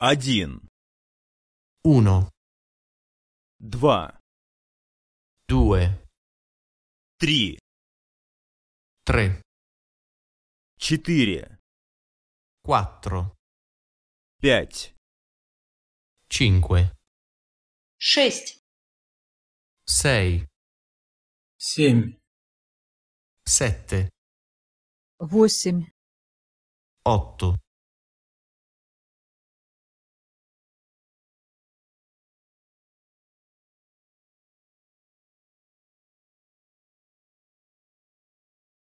Один. Uno. Два. Due. Три. Tre. Четыре. Quattro. Пять. Cinque. Шесть. Sei. Семь. Sette. Восемь. Otto.